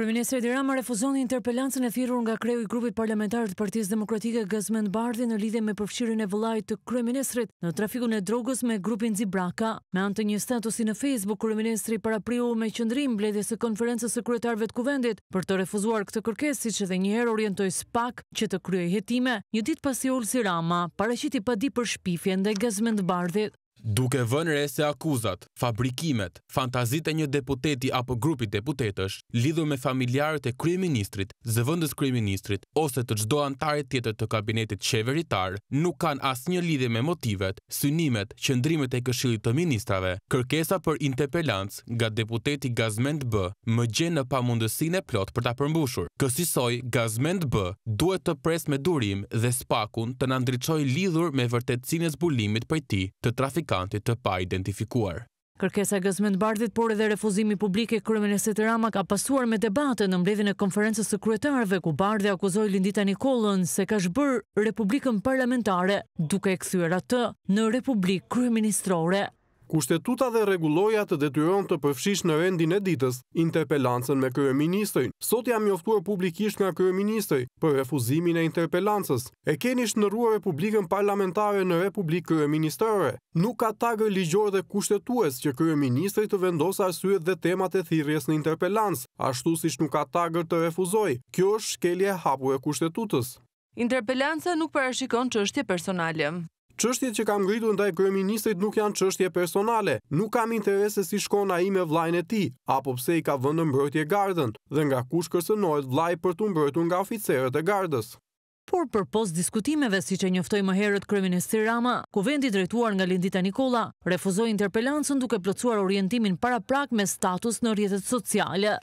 Kryeministri i Rama refuzon interpelancën e thirrur nga kreu i grupit parlamentar të Partisë Demokratike Gazmend Bardhi në lidhje me përfshirjen e vëllait të kryeministrit në trafikun e drogës me grupin Zibraka. Me anë të një statusi në Facebook, kryeministri parapriu me qendrim mbledhjes së konferencës së kryetarëve të kuvendit për të refuzuar këtë kërkesë, siç edhe një herë orientoi spak që të kryejë hetime. Një ditë pasi ulsi Rama, paraqiti padi për shpifje ndaj Gazmend Bardhit. Duke vënë re se akuzat, fabrikimet, fantazit e një deputeti apo grupi deputetësh, lidhur me familjarët e kryeministrit, zëvëndës kryeministrit, ose të gjdo antarit tjetër të kabinetit qeveritar, nuk kanë asë një lidhje me motivet, synimet, qëndrimet e këshillit të ministrave, kërkesa për interpellants nga deputeti Gazment B më gjenë në pamundësin e plot për të përmbushur. Kësisoj, Gazment B duhet të pres me durim dhe spakun të nëndriqoj lidhur me vërtetsin e zbulimit për ti të trafik aplikantit të pa identifikuar. Kërkesa gëzmend bardhit, por edhe refuzimi publike kërëmeneset e rama ka pasuar me debate në mbledhin e konferences të kryetarve, ku bardhe akuzoj Lindita Nikollën se ka shbër Republikën Parlamentare duke e këthyra të në Republikë Kryeministrore kushtetuta dhe reguloja të detyron të përfshish në rendin e ditës interpelancën me kërëministrin. Sot jam njoftuar publikisht nga kërëministri për refuzimin e interpelancës. E keni shënërua Republikën Parlamentare në Republikë Kërëministrare. Nuk ka tagë ligjor dhe kushtetues që kërëministri të vendosa arsyet dhe temat e thirjes në interpelancë, ashtu si shë nuk ka tagër të refuzoj. Kjo është shkelje hapure kushtetutës. Interpelanca nuk parashikon që është personale. Çështjet që kam ngritur ndaj kryeministit nuk janë çështje personale. Nuk kam interes se si shkon ai me vlajnë e tij, apo pse i ka vëndë në mbrojtje gardën dhe nga kush kërcënohet vllai për t'u mbrojtur nga oficerët e gardës. Por për post diskutimeve, si që njëftoj më herët Kryeministri Rama, kuvendi drejtuar nga Lindita Nikola, refuzoj interpelancën duke plëcuar orientimin para prak me status në rjetet sociale.